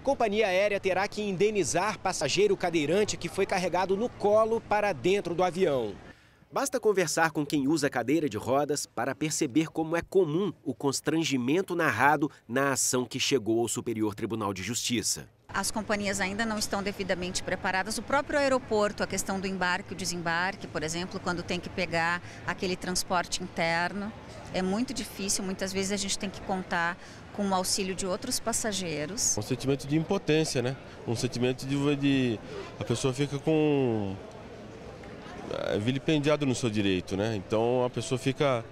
companhia aérea terá que indenizar passageiro cadeirante que foi carregado no colo para dentro do avião. Basta conversar com quem usa cadeira de rodas para perceber como é comum o constrangimento narrado na ação que chegou ao Superior Tribunal de Justiça. As companhias ainda não estão devidamente preparadas. O próprio aeroporto, a questão do embarque e desembarque, por exemplo, quando tem que pegar aquele transporte interno, é muito difícil. Muitas vezes a gente tem que contar com o auxílio de outros passageiros. Um sentimento de impotência, né? Um sentimento de, de a pessoa fica com é, vilipendiado no seu direito, né? Então a pessoa fica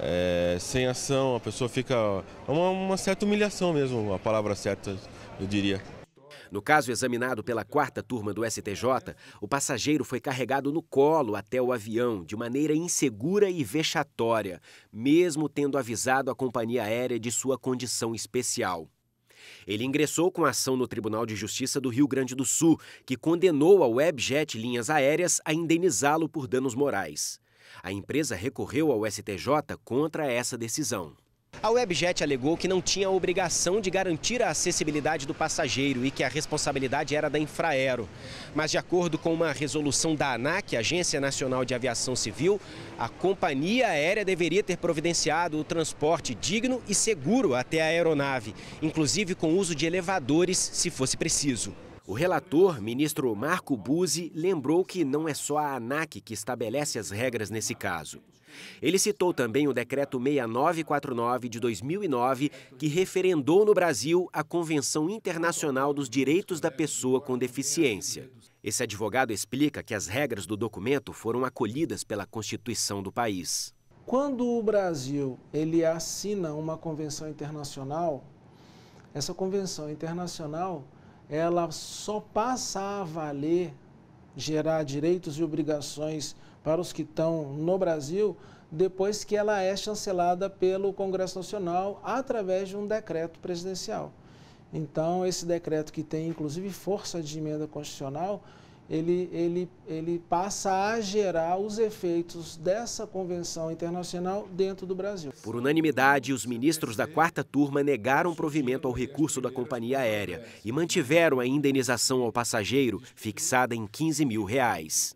é, sem ação, a pessoa fica é uma, uma certa humilhação mesmo, a palavra certa, eu diria. No caso examinado pela quarta turma do STJ, o passageiro foi carregado no colo até o avião de maneira insegura e vexatória, mesmo tendo avisado a companhia aérea de sua condição especial. Ele ingressou com ação no Tribunal de Justiça do Rio Grande do Sul, que condenou a Webjet Linhas Aéreas a indenizá-lo por danos morais. A empresa recorreu ao STJ contra essa decisão. A Webjet alegou que não tinha a obrigação de garantir a acessibilidade do passageiro e que a responsabilidade era da Infraero. Mas, de acordo com uma resolução da ANAC, Agência Nacional de Aviação Civil, a companhia aérea deveria ter providenciado o transporte digno e seguro até a aeronave, inclusive com uso de elevadores, se fosse preciso. O relator, ministro Marco Buzzi, lembrou que não é só a ANAC que estabelece as regras nesse caso. Ele citou também o decreto 6949 de 2009, que referendou no Brasil a Convenção Internacional dos Direitos da Pessoa com Deficiência. Esse advogado explica que as regras do documento foram acolhidas pela Constituição do país. Quando o Brasil ele assina uma convenção internacional, essa convenção internacional ela só passa a valer gerar direitos e obrigações para os que estão no Brasil depois que ela é chancelada pelo Congresso Nacional através de um decreto presidencial. Então, esse decreto que tem inclusive força de emenda constitucional, ele, ele, ele passa a gerar os efeitos dessa convenção internacional dentro do Brasil. Por unanimidade, os ministros da quarta turma negaram provimento ao recurso da companhia aérea e mantiveram a indenização ao passageiro fixada em 15 mil reais.